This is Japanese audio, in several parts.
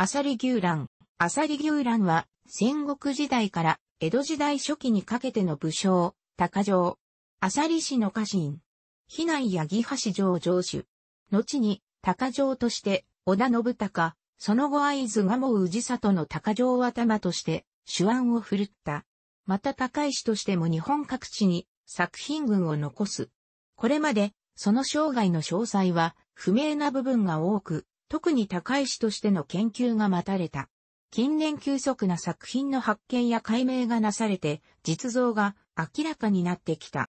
アサリ牛卵。アサリ牛卵は、戦国時代から江戸時代初期にかけての武将、高城。アサリ氏の家臣。比内や義橋城城主。後に、高城として、織田信孝、その後合図がもう氏里の高城頭として、手腕を振るった。また高石としても日本各地に作品群を残す。これまで、その生涯の詳細は不明な部分が多く、特に高石としての研究が待たれた。近年急速な作品の発見や解明がなされて、実像が明らかになってきた。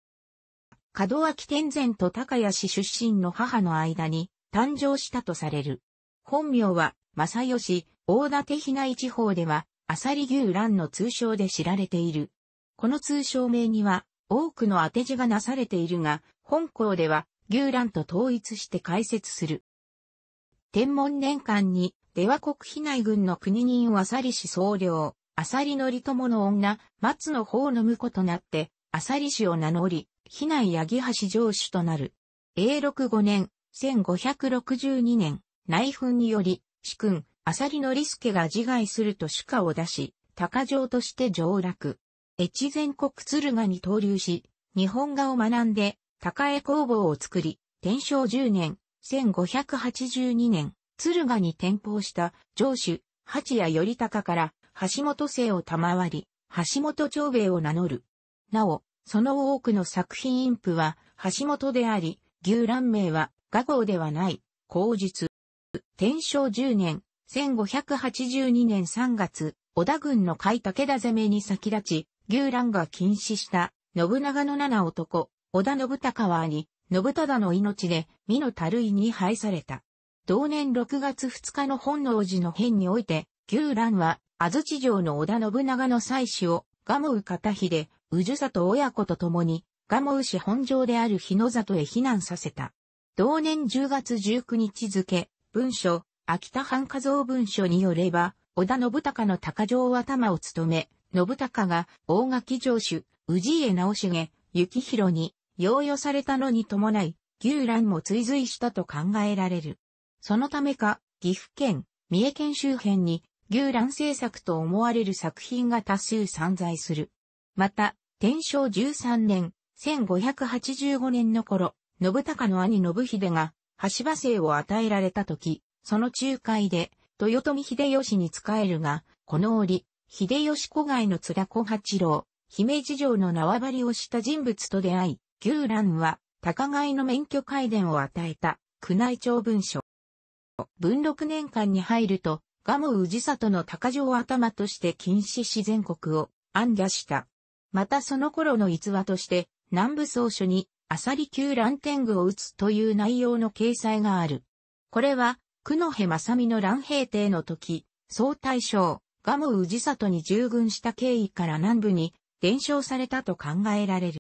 門脇天然と高谷氏出身の母の間に誕生したとされる。本名は、正義、大館比内地方では、あさり牛卵の通称で知られている。この通称名には、多くの当て字がなされているが、本校では、牛卵と統一して解説する。天文年間に、出羽国避内軍の国人をあさり氏総領、あさりのりともの女、松の方の婿となって、あさり氏を名乗り、避内八木橋城主となる。永禄五年、1562年、内紛により、主君、あさりのりすけが自害すると主家を出し、鷹城として上落。越前国鶴賀に投留し、日本画を学んで、高江工房を作り、天正十年、1582年、敦賀に転校した上主、八谷頼高から橋本姓を賜り、橋本長兵衛を名乗る。なお、その多くの作品インプは橋本であり、牛蘭名は画号ではない、口述。天正10年、1582年3月、織田軍の甲斐武田攻めに先立ち、牛蘭が禁止した、信長の七男、織田信孝はあり、信忠の命で、美のたるいに敗された。同年6月2日の本能寺の変において、牛蘭は、安土城の織田信長の妻子を、蒲生片秀、治里親子と共に、蒲生氏本城である日野里へ避難させた。同年10月19日付、文書、秋田藩家蔵文書によれば、織田信孝の高城は玉を務め、信孝が大垣城主、宇治家直重、幸広に、用意されたのに伴い、牛卵も追随したと考えられる。そのためか、岐阜県、三重県周辺に牛卵製作と思われる作品が多数散在する。また、天正13年、1585年の頃、信孝の兄信秀が、橋場生を与えられた時、その仲介で、豊臣秀吉に仕えるが、この折、秀吉子外の津田小八郎、姫路城の縄張りをした人物と出会い、旧蘭は、高貝の免許改伝を与えた、宮内庁文書。文禄年間に入ると、ガモ氏里の高城頭として禁止し全国を暗夜した。またその頃の逸話として、南部総書に、アサリ旧乱天狗を撃つという内容の掲載がある。これは、久野辺正美の乱平帝の時、総大将、ガモ氏里に従軍した経緯から南部に伝承されたと考えられる。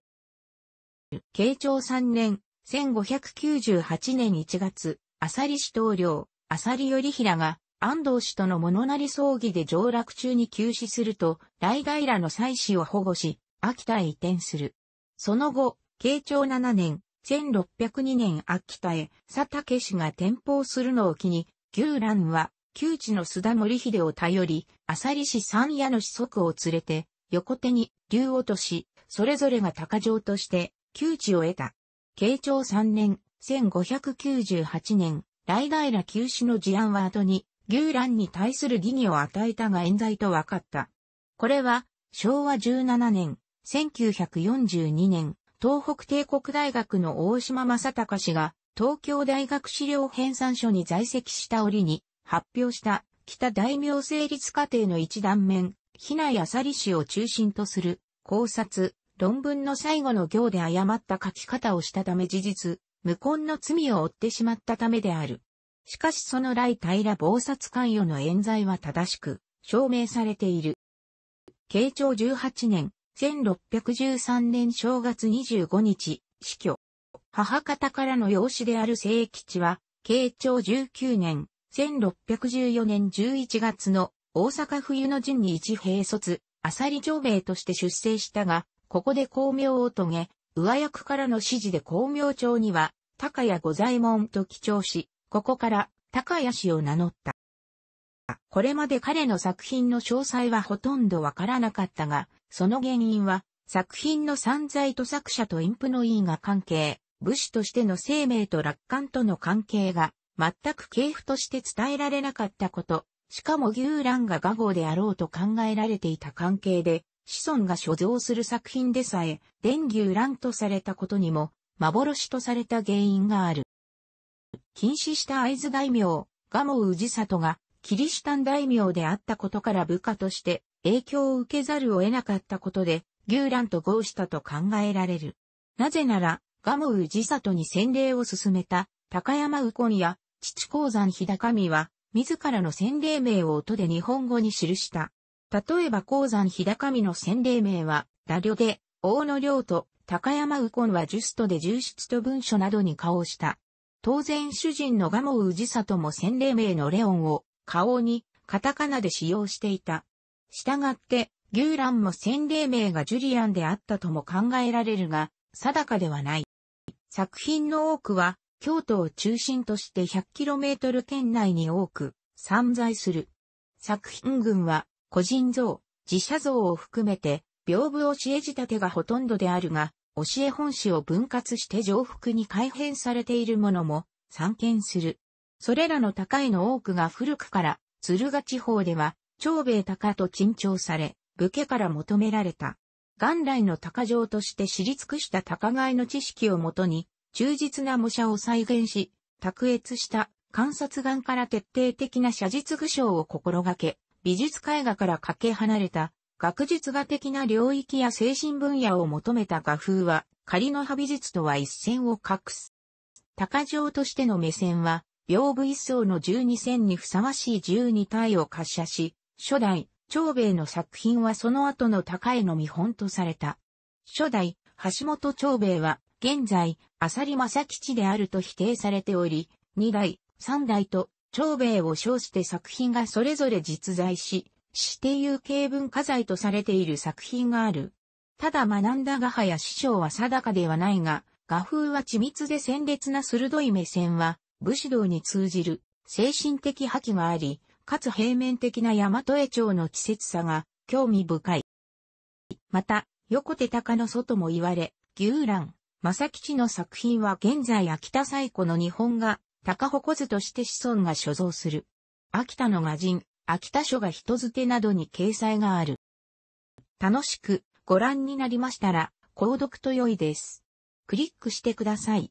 慶長3年、1598年1月、浅利氏棟領、浅利頼平が、安藤氏との物なり葬儀で上落中に急死すると、来外らの祭祀を保護し、秋田へ移転する。その後、慶長7年、1602年秋田へ、佐竹氏が転封するのを機に、牛蘭は、旧知の須田森秀を頼り、浅利氏三夜の子息を連れて、横手に、竜落とし、それぞれが高城として、旧知を得た。慶長3年、1598年、来平旧止の事案は後に、牛蘭に対する疑義を与えたが冤罪と分かった。これは、昭和17年、1942年、東北帝国大学の大島正隆氏が、東京大学資料編纂所に在籍した折に、発表した北大名成立過程の一断面、ひなやさり氏を中心とする考察、論文の最後の行で誤った書き方をしたため事実、無根の罪を負ってしまったためである。しかしその来平謀殺関与の冤罪は正しく、証明されている。慶長18年、1613年正月25日、死去。母方からの養子である聖吉は、慶長19年、1614年11月の大阪冬の陣に一兵卒、あさり長兵として出征したが、ここで光明を遂げ、上役からの指示で光明町には、高谷御左衛門と記帳し、ここから高谷氏を名乗った。これまで彼の作品の詳細はほとんどわからなかったが、その原因は、作品の散財と作者とインプの意が関係、武士としての生命と楽観との関係が、全く系譜として伝えられなかったこと、しかも牛蘭が画号であろうと考えられていた関係で、子孫が所蔵する作品でさえ、伝牛乱とされたことにも、幻とされた原因がある。禁止した会津大名、蒲生氏トが、キリシタン大名であったことから部下として影響を受けざるを得なかったことで、牛乱と合したと考えられる。なぜなら、蒲生氏トに洗礼を進めた、高山右近や、父鉱山日高見は、自らの洗礼名を音で日本語に記した。例えば鉱山日高見の洗礼名は、リョで、大野良と、高山右近はジュストで重出と文書などに顔をした。当然主人のウジ氏里も洗礼名のレオンを、顔に、カタカナで使用していた。したがって、牛蘭も洗礼名がジュリアンであったとも考えられるが、定かではない。作品の多くは、京都を中心として 100km 圏内に多く、散在する。作品群は、個人像、自社像を含めて、屏風教え仕立てがほとんどであるが、教え本誌を分割して上腹に改変されているものも散見する。それらの高いの多くが古くから、鶴ヶ地方では、長兵衛高と珍重され、武家から求められた。元来の高城として知り尽くした高買の知識をもとに、忠実な模写を再現し、卓越した観察眼から徹底的な写実具象を心がけ、美術絵画からかけ離れた学術画的な領域や精神分野を求めた画風は仮の派美術とは一線を画す。鷹匠としての目線は、屏風一層の十二線にふさわしい十二体を滑車し、初代、長兵衛の作品はその後の高江の見本とされた。初代、橋本長兵衛は、現在、浅利正吉であると否定されており、二代、三代と長兵衛を称して作品がそれぞれ実在し、指定有形文化財とされている作品がある。ただ学んだ画派や師匠は定かではないが、画風は緻密で鮮烈な鋭い目線は、武士道に通じる精神的覇気があり、かつ平面的な大和絵帳の季節さが興味深い。また、横手鷹の祖とも言われ、牛蘭、正吉の作品は現在秋田最古の日本画高穂図として子孫が所蔵する。秋田の魔人、秋田書が人づてなどに掲載がある。楽しくご覧になりましたら、購読と良いです。クリックしてください。